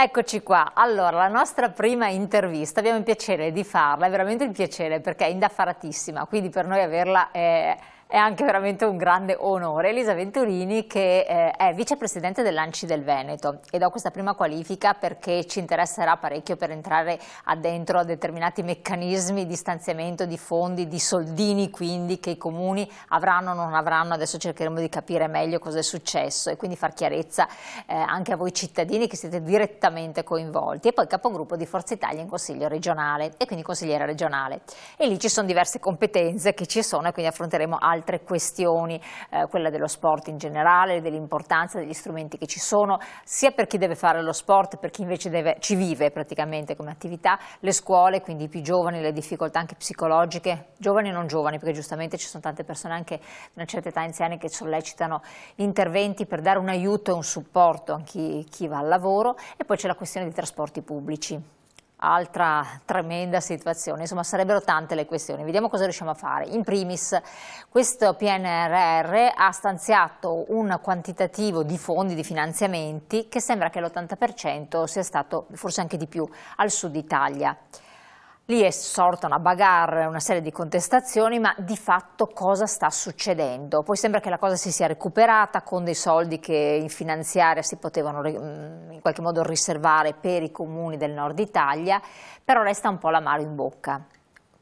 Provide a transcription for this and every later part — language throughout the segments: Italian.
Eccoci qua, allora la nostra prima intervista, abbiamo il piacere di farla, è veramente il piacere perché è indaffaratissima, quindi per noi averla è è anche veramente un grande onore. Elisa Venturini che eh, è vicepresidente dell'Anci del Veneto e do questa prima qualifica perché ci interesserà parecchio per entrare addentro a determinati meccanismi di stanziamento di fondi, di soldini quindi che i comuni avranno o non avranno. Adesso cercheremo di capire meglio cosa è successo e quindi far chiarezza eh, anche a voi cittadini che siete direttamente coinvolti. E poi capogruppo di Forza Italia in Consiglio regionale e quindi consigliera regionale. E lì ci sono diverse competenze che ci sono e quindi affronteremo altre altre questioni, eh, quella dello sport in generale, dell'importanza degli strumenti che ci sono, sia per chi deve fare lo sport, per chi invece deve, ci vive praticamente come attività, le scuole, quindi i più giovani, le difficoltà anche psicologiche, giovani e non giovani, perché giustamente ci sono tante persone anche di una certa età anziane che sollecitano interventi per dare un aiuto e un supporto a chi, chi va al lavoro e poi c'è la questione dei trasporti pubblici altra tremenda situazione, insomma sarebbero tante le questioni, vediamo cosa riusciamo a fare. In primis questo PNRR ha stanziato un quantitativo di fondi, di finanziamenti che sembra che l'80% sia stato forse anche di più al sud Italia. Lì è sorta una bagarre, una serie di contestazioni, ma di fatto cosa sta succedendo? Poi sembra che la cosa si sia recuperata con dei soldi che in finanziaria si potevano mm, in qualche modo riservare per i comuni del nord Italia, però resta un po' la l'amaro in bocca.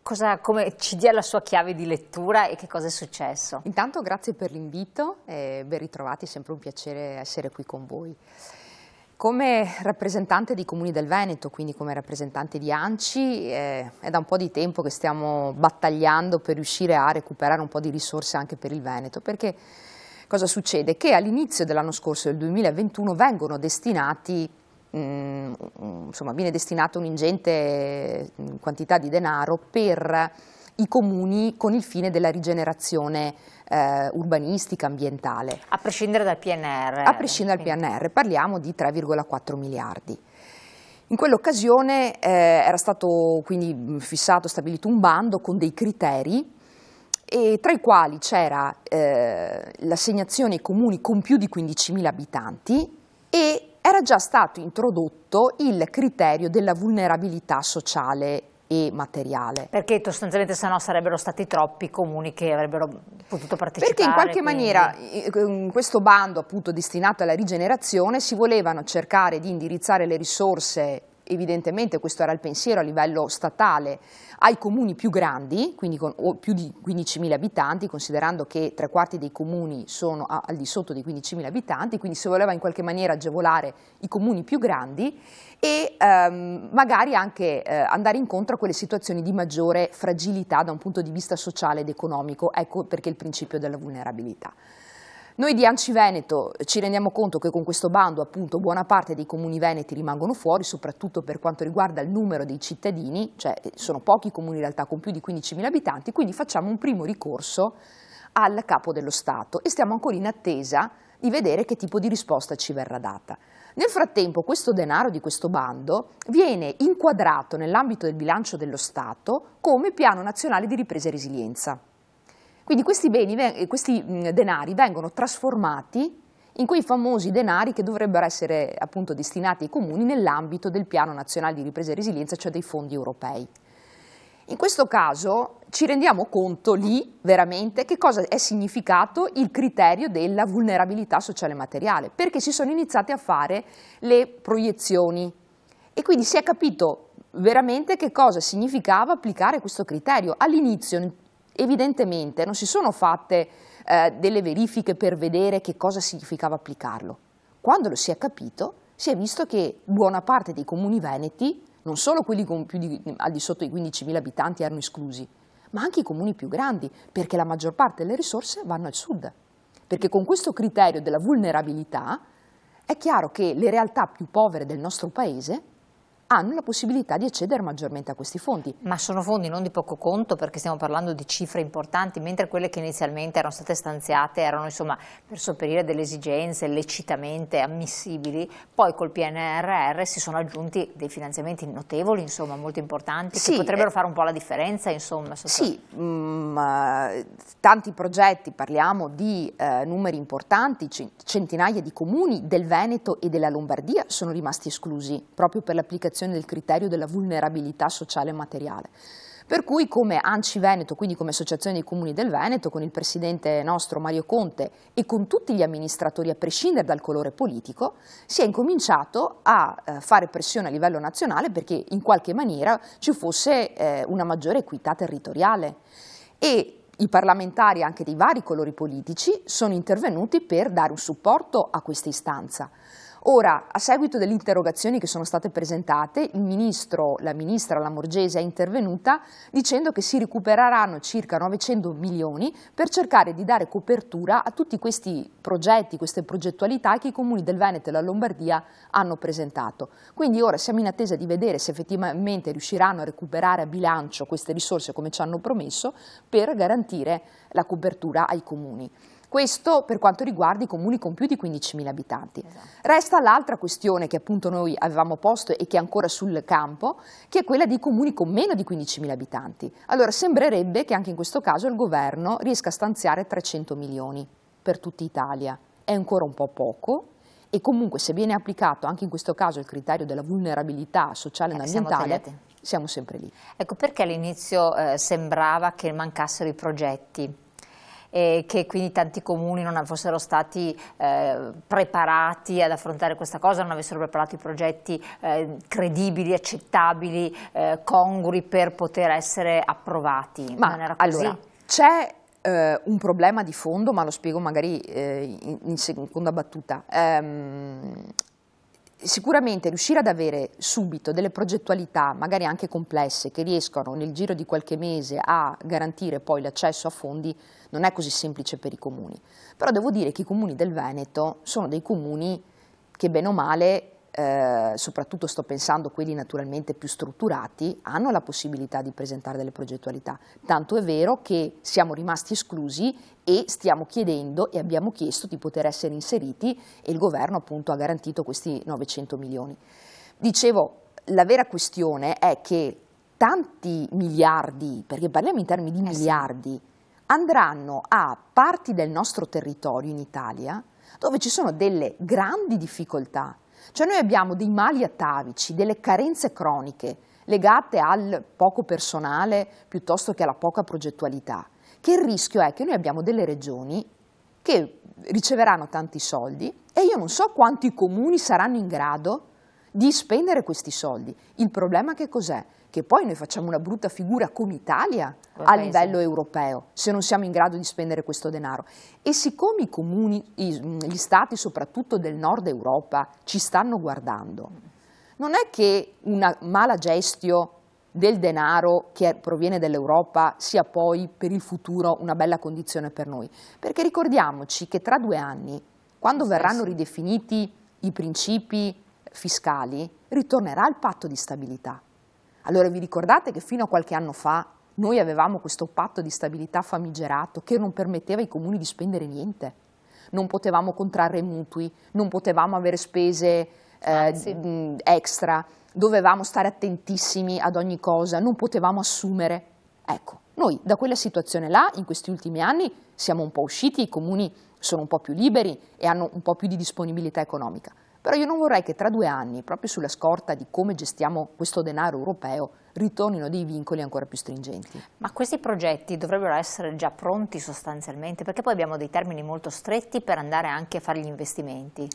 Cosa, come ci dia la sua chiave di lettura e che cosa è successo? Intanto grazie per l'invito e ben ritrovati, è sempre un piacere essere qui con voi. Come rappresentante dei comuni del Veneto, quindi come rappresentante di Anci, eh, è da un po' di tempo che stiamo battagliando per riuscire a recuperare un po' di risorse anche per il Veneto, perché cosa succede? Che all'inizio dell'anno scorso, del 2021, vengono destinati mh, mm, insomma, viene destinata un'ingente quantità di denaro per i comuni con il fine della rigenerazione eh, urbanistica, ambientale. A prescindere dal PNR. A prescindere dal PNR, parliamo di 3,4 miliardi. In quell'occasione eh, era stato quindi fissato, stabilito un bando con dei criteri e tra i quali c'era eh, l'assegnazione ai comuni con più di 15.000 abitanti e era già stato introdotto il criterio della vulnerabilità sociale di materiale. Perché sostanzialmente se no sarebbero stati troppi comuni che avrebbero potuto partecipare. Perché in qualche quindi... maniera in questo bando appunto destinato alla rigenerazione si volevano cercare di indirizzare le risorse evidentemente questo era il pensiero a livello statale, ai comuni più grandi, quindi con più di 15.000 abitanti, considerando che tre quarti dei comuni sono a, al di sotto dei 15.000 abitanti, quindi si voleva in qualche maniera agevolare i comuni più grandi e ehm, magari anche eh, andare incontro a quelle situazioni di maggiore fragilità da un punto di vista sociale ed economico, ecco perché il principio della vulnerabilità. Noi di Anci Veneto ci rendiamo conto che con questo bando appunto buona parte dei comuni veneti rimangono fuori, soprattutto per quanto riguarda il numero dei cittadini, cioè eh, sono pochi comuni in realtà con più di 15.000 abitanti, quindi facciamo un primo ricorso al capo dello Stato e stiamo ancora in attesa di vedere che tipo di risposta ci verrà data. Nel frattempo questo denaro di questo bando viene inquadrato nell'ambito del bilancio dello Stato come piano nazionale di ripresa e resilienza. Quindi questi, beni, eh, questi denari vengono trasformati in quei famosi denari che dovrebbero essere appunto destinati ai comuni nell'ambito del Piano Nazionale di Ripresa e Resilienza, cioè dei fondi europei. In questo caso ci rendiamo conto lì veramente che cosa è significato il criterio della vulnerabilità sociale materiale, perché si sono iniziate a fare le proiezioni e quindi si è capito veramente che cosa significava applicare questo criterio. All'inizio Evidentemente non si sono fatte eh, delle verifiche per vedere che cosa significava applicarlo. Quando lo si è capito, si è visto che buona parte dei comuni veneti, non solo quelli con più di, al di sotto dei 15.000 abitanti erano esclusi, ma anche i comuni più grandi, perché la maggior parte delle risorse vanno al sud. Perché con questo criterio della vulnerabilità è chiaro che le realtà più povere del nostro paese hanno la possibilità di accedere maggiormente a questi fondi. Ma sono fondi non di poco conto perché stiamo parlando di cifre importanti, mentre quelle che inizialmente erano state stanziate erano insomma per sopperire delle esigenze lecitamente ammissibili, poi col PNRR si sono aggiunti dei finanziamenti notevoli, insomma molto importanti, sì, che potrebbero eh, fare un po' la differenza. Insomma, sotto... Sì, mh, mm, eh, tanti progetti, parliamo di eh, numeri importanti, centinaia di comuni del Veneto e della Lombardia sono rimasti esclusi proprio per l'applicazione l'applicazione del criterio della vulnerabilità sociale e materiale. Per cui come Anci Veneto, quindi come Associazione dei Comuni del Veneto, con il presidente nostro Mario Conte e con tutti gli amministratori a prescindere dal colore politico, si è incominciato a eh, fare pressione a livello nazionale perché in qualche maniera ci fosse eh, una maggiore equità territoriale. E i parlamentari anche dei vari colori politici sono intervenuti per dare un supporto a questa istanza. Ora, a seguito delle interrogazioni che sono state presentate, il ministro, la ministra Lamorgese è intervenuta dicendo che si recupereranno circa 900 milioni per cercare di dare copertura a tutti questi progetti, queste progettualità che i comuni del Veneto e la Lombardia hanno presentato. Quindi ora siamo in attesa di vedere se effettivamente riusciranno a recuperare a bilancio queste risorse come ci hanno promesso per garantire la copertura ai comuni. Questo per quanto riguarda i comuni con più di 15.000 abitanti. Esatto. Resta l'altra questione che appunto noi avevamo posto e che è ancora sul campo, che è quella dei comuni con meno di 15.000 abitanti. Allora sembrerebbe che anche in questo caso il governo riesca a stanziare 300 milioni per tutta Italia. È ancora un po' poco, e comunque se viene applicato anche in questo caso il criterio della vulnerabilità sociale eh, e ambientale siamo, siamo sempre lì. Ecco perché all'inizio eh, sembrava che mancassero i progetti e che quindi tanti comuni non fossero stati eh, preparati ad affrontare questa cosa, non avessero preparato i progetti eh, credibili, accettabili, eh, congrui per poter essere approvati. Ma non era così. Allora, c'è eh, un problema di fondo, ma lo spiego magari eh, in, in, seconda battuta. Um, sicuramente riuscire ad avere subito delle progettualità, magari anche complesse, che riescono nel giro di qualche mese a garantire poi l'accesso a fondi, non è così semplice per i comuni. Però devo dire che i comuni del Veneto sono dei comuni che bene o male eh, soprattutto sto pensando quelli naturalmente più strutturati, hanno la possibilità di presentare delle progettualità. Tanto è vero che siamo rimasti esclusi e stiamo chiedendo e abbiamo chiesto di poter essere inseriti e il governo appunto ha garantito questi 900 milioni. Dicevo, la vera questione è che tanti miliardi, perché parliamo in termini di eh miliardi, sì. andranno a parti del nostro territorio in Italia dove ci sono delle grandi difficoltà cioè noi abbiamo dei mali atavici, delle carenze croniche legate al poco personale piuttosto che alla poca progettualità, che il rischio è che noi abbiamo delle regioni che riceveranno tanti soldi e io non so quanti comuni saranno in grado di spendere questi soldi. Il problema che cos'è? Che poi noi facciamo una brutta figura come Italia a livello europeo se non siamo in grado di spendere questo denaro. E siccome i comuni, gli stati soprattutto del nord Europa ci stanno guardando, non è che una mala gestio del denaro che proviene dall'Europa sia poi per il futuro una bella condizione per noi. Perché ricordiamoci che tra due anni, quando verranno ridefiniti i principi fiscali ritornerà il patto di stabilità. Allora vi ricordate che fino a qualche anno fa noi avevamo questo patto di stabilità famigerato che non permetteva ai comuni di spendere niente? Non potevamo contrarre mutui, non potevamo avere spese eh, ah, extra, dovevamo stare attentissimi ad ogni cosa, non potevamo assumere. Ecco, noi da quella situazione là, in questi ultimi anni, siamo un po' usciti, i comuni sono un po' più liberi e hanno un po' più di disponibilità economica. Però io non vorrei che tra due anni, proprio sulla scorta di come gestiamo questo denaro europeo, ritornino dei vincoli ancora più stringenti. Ma questi progetti dovrebbero essere già pronti sostanzialmente, perché poi abbiamo dei termini molto stretti per andare anche a fare gli investimenti.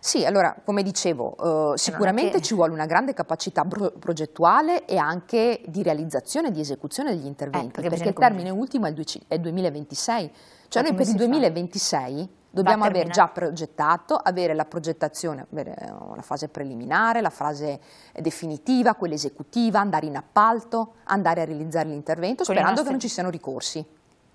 Sì, allora, come dicevo, eh, sicuramente che... ci vuole una grande capacità pro progettuale e anche di realizzazione e di esecuzione degli interventi, eh, ecco, perché, perché il termine ultimo è il, è il 2026. Cioè ecco, noi per il 2026 dobbiamo aver già progettato, avere la progettazione, avere eh, la fase preliminare, la fase definitiva, quella esecutiva, andare in appalto, andare a realizzare l'intervento, sperando nostri... che non ci siano ricorsi.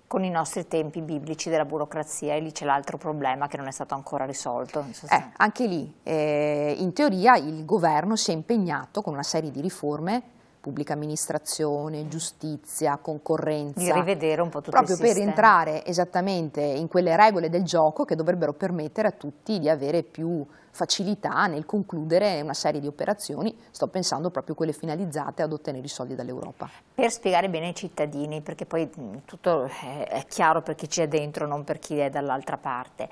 Con i nostri tempi biblici della burocrazia e lì c'è l'altro problema che non è stato ancora risolto. Eh, anche lì, eh, in teoria il governo si è impegnato con una serie di riforme pubblica amministrazione, giustizia, concorrenza. Di rivedere un po' tutto Proprio per entrare esattamente in quelle regole del gioco che dovrebbero permettere a tutti di avere più facilità nel concludere una serie di operazioni, sto pensando proprio a quelle finalizzate ad ottenere i soldi dall'Europa. Per spiegare bene ai cittadini, perché poi tutto eh, è chiaro per chi c'è dentro, non per chi è dall'altra parte,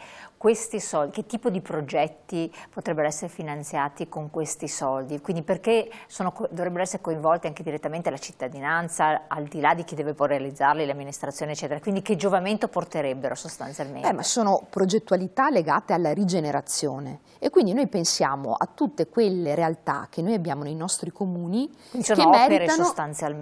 questi soldi, che tipo di progetti potrebbero essere finanziati con questi soldi? Quindi perché sono, dovrebbero essere coinvolte anche direttamente la cittadinanza, al di là di chi deve poi realizzarli, l'amministrazione eccetera, quindi che giovamento porterebbero sostanzialmente? Beh, sono progettualità legate alla rigenerazione e quindi noi pensiamo a tutte quelle realtà che noi abbiamo nei nostri comuni che meritano,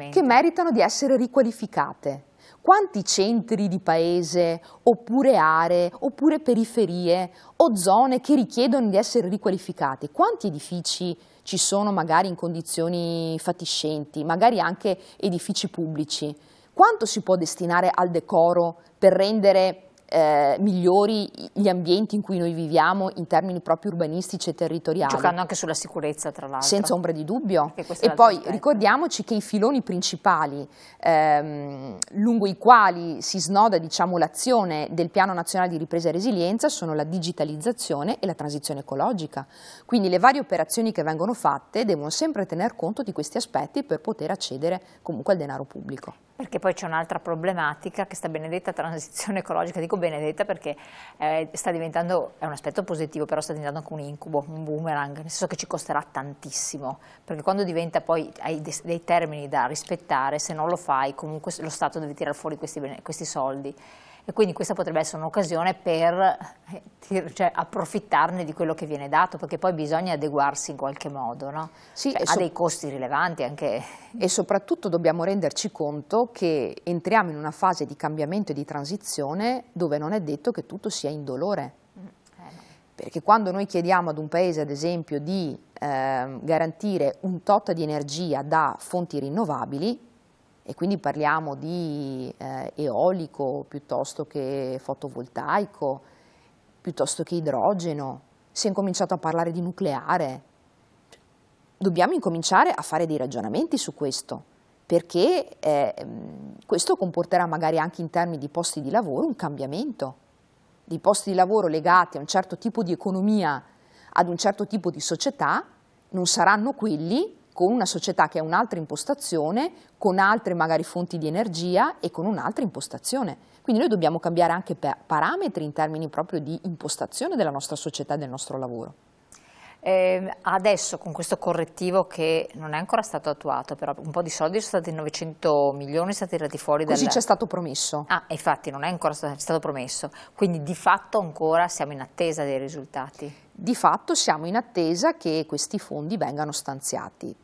che meritano di essere riqualificate quanti centri di paese, oppure aree, oppure periferie, o zone che richiedono di essere riqualificate? Quanti edifici ci sono magari in condizioni fatiscenti, magari anche edifici pubblici? Quanto si può destinare al decoro per rendere eh, migliori gli ambienti in cui noi viviamo in termini proprio urbanistici e territoriali. Giocando anche sulla sicurezza, tra l'altro. Senza ombra di dubbio. E poi aspetto. ricordiamoci che i filoni principali ehm, lungo i quali si snoda diciamo, l'azione del Piano Nazionale di Ripresa e Resilienza sono la digitalizzazione e la transizione ecologica. Quindi le varie operazioni che vengono fatte devono sempre tener conto di questi aspetti per poter accedere comunque al denaro pubblico. Perché poi c'è un'altra problematica che sta benedetta transizione ecologica, dico benedetta perché eh, sta diventando, è un aspetto positivo, però sta diventando anche un incubo, un boomerang, nel senso che ci costerà tantissimo, perché quando diventa poi, hai dei, termini da rispettare, se non lo fai comunque lo Stato deve tirare fuori questi, questi soldi e quindi questa potrebbe essere un'occasione per eh, cioè, approfittarne di quello che viene dato, perché poi bisogna adeguarsi in qualche modo, no? sì, cioè, ha dei costi rilevanti anche. E soprattutto dobbiamo renderci conto che entriamo in una fase di cambiamento e di transizione dove non è detto che tutto sia indolore. Mm, eh perché quando noi chiediamo ad un paese, ad esempio, di eh, garantire un tot di energia da fonti rinnovabili, e quindi parliamo di eh, eolico piuttosto che fotovoltaico, piuttosto che idrogeno, si è incominciato a parlare di nucleare. Dobbiamo incominciare a fare dei ragionamenti su questo, perché eh, questo comporterà magari anche in termini di posti di lavoro un cambiamento, di posti di lavoro legati a un certo tipo di economia, ad un certo tipo di società, non saranno quelli con una società che ha un'altra impostazione, con altre magari fonti di energia e con un'altra impostazione. Quindi noi dobbiamo cambiare anche parametri in termini proprio di impostazione della nostra società e del nostro lavoro. Eh, adesso con questo correttivo che non è ancora stato attuato, però un po' di soldi sono stati 900 milioni, sono stati tirati fuori dal... Così dal... c'è stato promesso. Ah, infatti non è ancora stato, è stato promesso, quindi di fatto ancora siamo in attesa dei risultati. Di fatto siamo in attesa che questi fondi vengano stanziati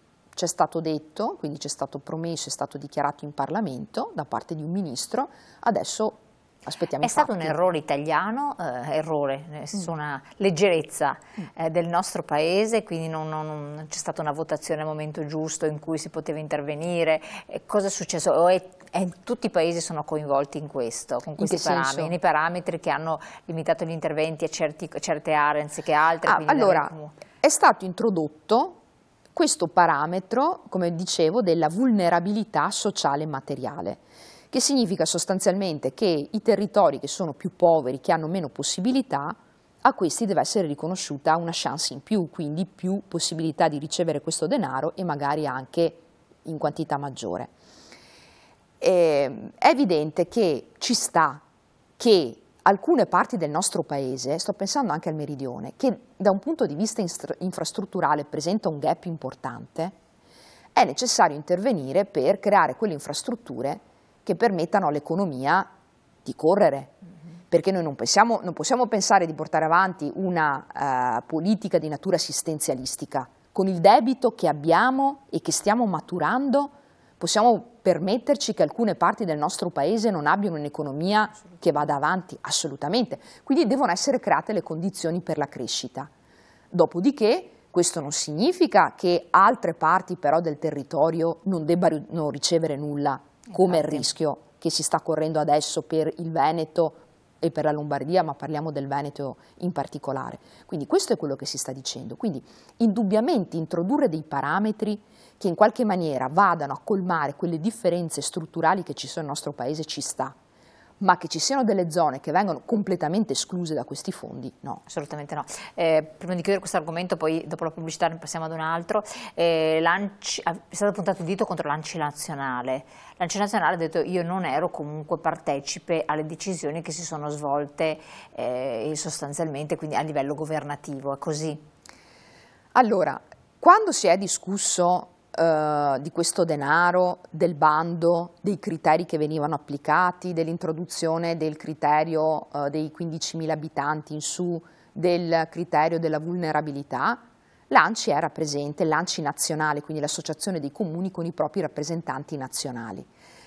c'è stato detto, quindi c'è stato promesso, è stato dichiarato in Parlamento da parte di un ministro, adesso aspettiamo È fatti. stato un errore italiano, eh, errore, nel eh, mm. leggerezza mm. eh, del nostro paese, quindi non, non, non c'è stata una votazione al momento giusto in cui si poteva intervenire, eh, cosa è successo? O è e tutti i paesi sono coinvolti in questo, con questi parametri, nei parametri che hanno limitato gli interventi a, certi, certe aree anziché altre. Ah, allora, è stato introdotto questo parametro, come dicevo, della vulnerabilità sociale e materiale, che significa sostanzialmente che i territori che sono più poveri, che hanno meno possibilità, a questi deve essere riconosciuta una chance in più, quindi più possibilità di ricevere questo denaro e magari anche in quantità maggiore. Ehm, è evidente che ci sta che alcune parti del nostro paese, sto pensando anche al meridione, che da un punto di vista infrastrutturale presenta un gap importante, è necessario intervenire per creare quelle infrastrutture che permettano all'economia di correre. Mm-hmm. Perché noi non, pensiamo, non, possiamo pensare di portare avanti una uh, politica di natura assistenzialistica. Con il debito che abbiamo e che stiamo maturando possiamo permetterci che alcune parti del nostro paese non abbiano un'economia che vada avanti, assolutamente. Quindi devono essere create le condizioni per la crescita. Dopodiché questo non significa che altre parti però del territorio non debbano ricevere nulla, come Infatti. il rischio che si sta correndo adesso per il Veneto e per la Lombardia, ma parliamo del Veneto in particolare. Quindi questo è quello che si sta dicendo. Quindi indubbiamente introdurre dei parametri che in qualche maniera vadano a colmare quelle differenze strutturali che ci sono nel nostro paese ci sta, ma che ci siano delle zone che vengono completamente escluse da questi fondi, no. Assolutamente no. Eh, prima di chiudere questo argomento, poi dopo la pubblicità ne passiamo ad un altro, eh, Lanci, ah, è stato puntato il dito contro l'Anci Nazionale. L'Anci Nazionale ha detto io non ero comunque partecipe alle decisioni che si sono svolte eh, sostanzialmente quindi a livello governativo, è così? Allora, quando si è discusso eh, di questo denaro, del bando, dei criteri che venivano applicati, dell'introduzione del criterio eh, dei 15.000 abitanti in su, del criterio della vulnerabilità, l'ANCI era presente, l'ANCI nazionale, quindi l'associazione dei comuni con i propri rappresentanti nazionali.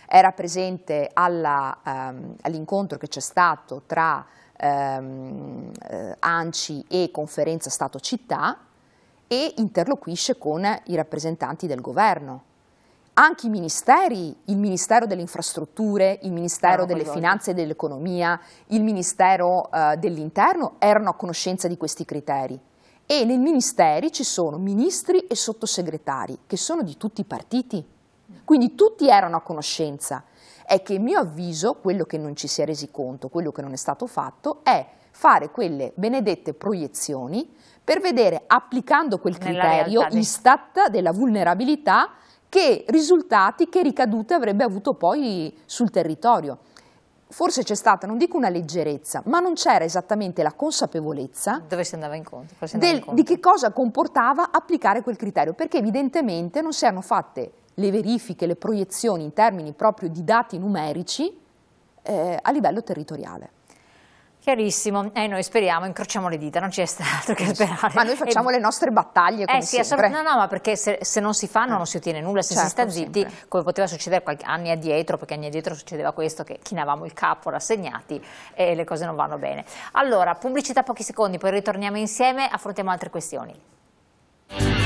Era presente ehm, all'incontro ehm, all che c'è stato tra ehm, eh, ANCI e Conferenza Stato-Città, e interloquisce con i rappresentanti del governo. Anche i ministeri, il Ministero delle Infrastrutture, il Ministero delle Finanze e dell'Economia, il Ministero eh, dell'Interno erano a conoscenza di questi criteri. E nei ministeri ci sono ministri e sottosegretari che sono di tutti i partiti. Quindi tutti erano a conoscenza. È che a mio avviso quello che non ci si è resi conto, quello che non è stato fatto, è fare quelle benedette proiezioni per vedere, applicando quel criterio ISTAT della vulnerabilità, che risultati, che ricadute avrebbe avuto poi sul territorio. Forse c'è stata, non dico una leggerezza, ma non c'era esattamente la consapevolezza dove si andava incontro, si andava del, incontro. di che cosa comportava applicare quel criterio, perché evidentemente non si erano fatte le verifiche, le proiezioni in termini proprio di dati numerici eh, a livello territoriale. Chiarissimo, e eh, noi speriamo, incrociamo le dita, non ci resta altro che sperare. Ma noi facciamo e... le nostre battaglie come eh, sì, sempre. No, no, ma perché se, se non si fanno eh. non si ottiene nulla, se certo, si sta zitti, sempre. come poteva succedere qualche, anni addietro, perché anni addietro succedeva questo, che chinavamo il capo rassegnati e le cose non vanno bene. Allora, pubblicità pochi secondi, poi ritorniamo insieme, affrontiamo altre questioni.